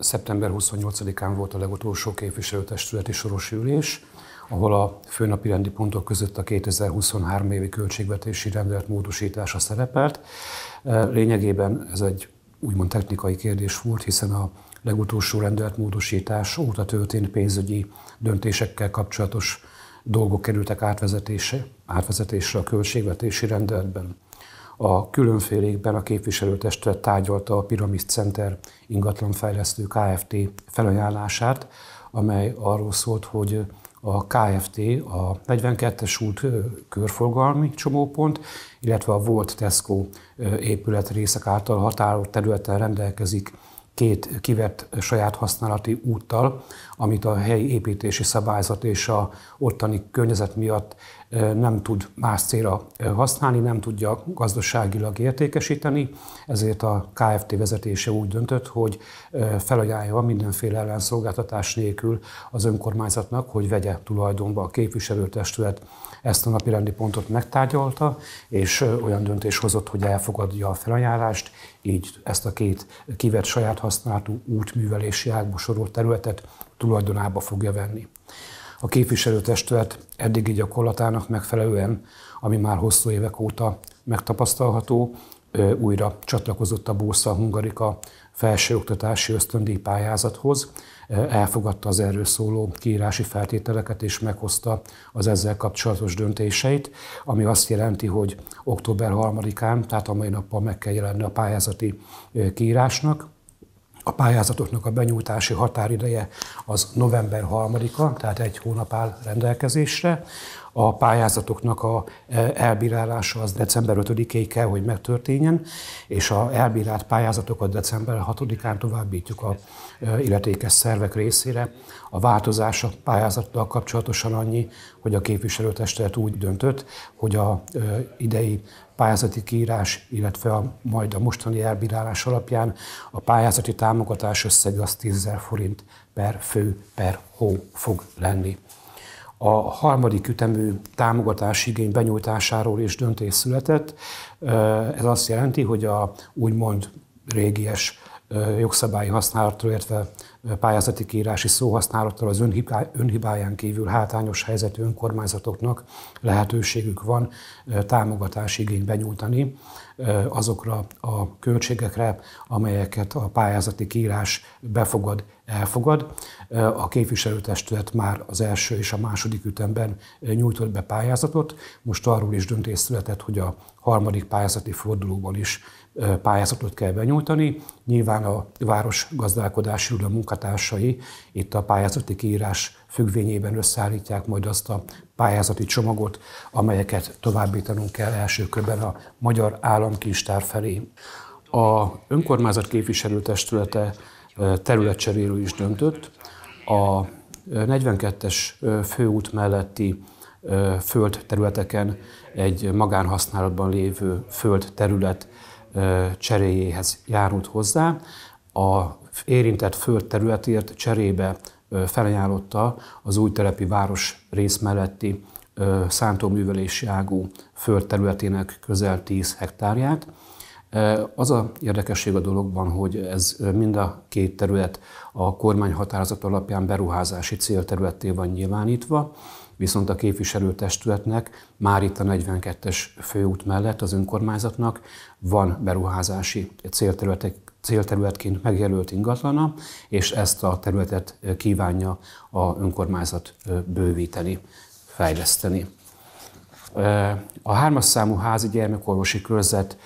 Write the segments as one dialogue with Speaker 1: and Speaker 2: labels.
Speaker 1: Szeptember 28-án volt a legutolsó képviselőtestületi soros ülés, ahol a főnapi rendi pontok között a 2023 évi költségvetési rendelet módosítása szerepelt. E, lényegében ez egy úgymond technikai kérdés volt, hiszen a legutolsó módosítás óta történt pénzügyi döntésekkel kapcsolatos dolgok kerültek átvezetésre, átvezetésre a költségvetési rendeletben a különfélékben a képviselőtestület tárgyalta a Pyramid Center ingatlanfejlesztő KFT felajánlását, amely arról szólt, hogy a KFT, a 42-es út körforgalmi csomópont, illetve a volt Tesco épület részek által határolt területen rendelkezik két kivett saját használati úttal, amit a helyi építési szabályzat és a ottani környezet miatt nem tud más célra használni, nem tudja gazdaságilag értékesíteni, ezért a KFT vezetése úgy döntött, hogy felajánlja mindenféle ellenszolgáltatás nélkül az önkormányzatnak, hogy vegye tulajdonba a képviselőtestület. Ezt a napi rendi pontot megtárgyalta, és olyan döntés hozott, hogy elfogadja a felajánlást, így ezt a két kivett saját használatú útművelési ágba sorolt területet tulajdonába fogja venni. A képviselőtestület eddigi gyakorlatának megfelelően, ami már hosszú évek óta megtapasztalható, újra csatlakozott a Bósza Hungarika felsőoktatási ösztöndi pályázathoz, elfogadta az erről szóló kiírási feltételeket és meghozta az ezzel kapcsolatos döntéseit, ami azt jelenti, hogy október 3-án, tehát a mai nappal meg kell jelenni a pályázati kiírásnak, a pályázatoknak a benyújtási határideje az november 3-a, tehát egy hónap áll rendelkezésre a pályázatoknak a e, elbírálása az december 5-ig kell, hogy megtörténjen, és a elbírált pályázatokat december 6-án továbbítjuk a e, illetékes szervek részére. A változás a pályázattal kapcsolatosan annyi, hogy a képviselőtestet úgy döntött, hogy a e, idei pályázati kiírás, illetve a, majd a mostani elbírálás alapján a pályázati támogatás összeg az 10 forint per fő per hó fog lenni a harmadik ütemű támogatási igény benyújtásáról is döntés született. Ez azt jelenti, hogy a úgymond régies jogszabályi használatról, illetve pályázati kiírási szóhasználattal az önhibáján kívül hátányos helyzetű önkormányzatoknak lehetőségük van támogatási igényt nyújtani azokra a költségekre, amelyeket a pályázati kiírás befogad, elfogad. A képviselőtestület már az első és a második ütemben nyújtott be pályázatot, most arról is döntés született, hogy a harmadik pályázati fordulóban is pályázatot kell benyújtani. Nyilván a város gazdálkodási a munkatársai itt a pályázati kiírás függvényében összeállítják majd azt a pályázati csomagot, amelyeket továbbítanunk kell első körben a magyar államkincstár felé. A önkormányzat képviselőtestülete területcseréről is döntött. A 42-es főút melletti földterületeken egy magánhasználatban lévő földterület cseréjéhez járult hozzá. A érintett föld területért cserébe felajánlotta az új telepi város rész melletti szántóművelési ágú föld területének közel 10 hektárját. Az a érdekesség a dologban, hogy ez mind a két terület a kormány határozat alapján beruházási célterületté van nyilvánítva, viszont a képviselőtestületnek már itt a 42-es főút mellett az önkormányzatnak van beruházási célterületek, célterületként megjelölt ingatlana, és ezt a területet kívánja a önkormányzat bővíteni, fejleszteni. A hármas számú házi gyermekorvosi körzet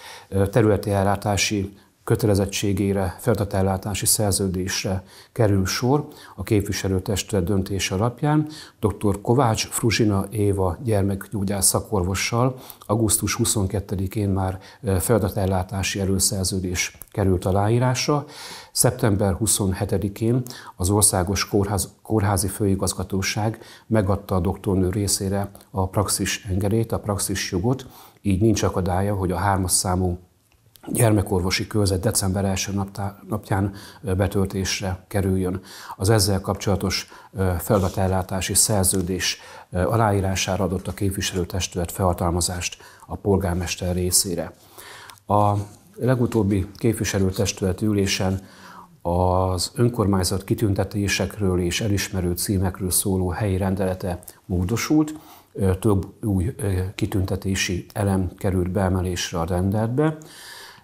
Speaker 1: területi ellátási kötelezettségére, feltatállátási szerződésre kerül sor a képviselőtestület döntése alapján dr. Kovács Fruzsina Éva gyermekgyógyász szakorvossal augusztus 22-én már feltatállátási előszerződés került aláírásra, szeptember 27-én az Országos Kórház, Kórházi Főigazgatóság megadta a doktornő részére a praxis engedélyt, a praxis jogot, így nincs akadálya, hogy a hármas számú gyermekorvosi körzet december első napján betöltésre kerüljön. Az ezzel kapcsolatos feladatellátási szerződés aláírására adott a képviselőtestület felhatalmazást a polgármester részére. A legutóbbi képviselőtestület ülésen az önkormányzat kitüntetésekről és elismerő címekről szóló helyi rendelete módosult, több új kitüntetési elem került beemelésre a rendeletbe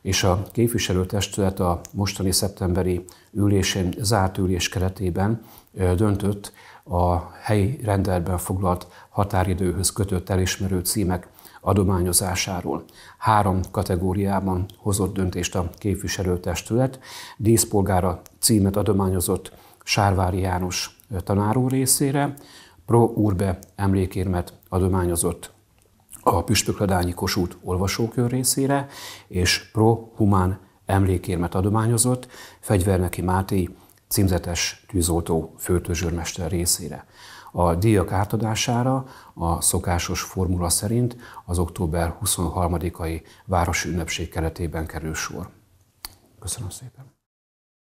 Speaker 1: és a képviselőtestület a mostani szeptemberi ülésén, zárt ülés keretében döntött a helyi rendeletben foglalt határidőhöz kötött elismerő címek adományozásáról. Három kategóriában hozott döntést a képviselőtestület. Díszpolgára címet adományozott Sárvári János tanáró részére, Pro Urbe emlékérmet adományozott a Püspökladányi Kossuth olvasókör részére, és pro-humán emlékérmet adományozott Fegyverneki Máté címzetes tűzoltó főtözsörmester részére. A díjak átadására a szokásos formula szerint az október 23-ai városi ünnepség keretében kerül sor. Köszönöm szépen!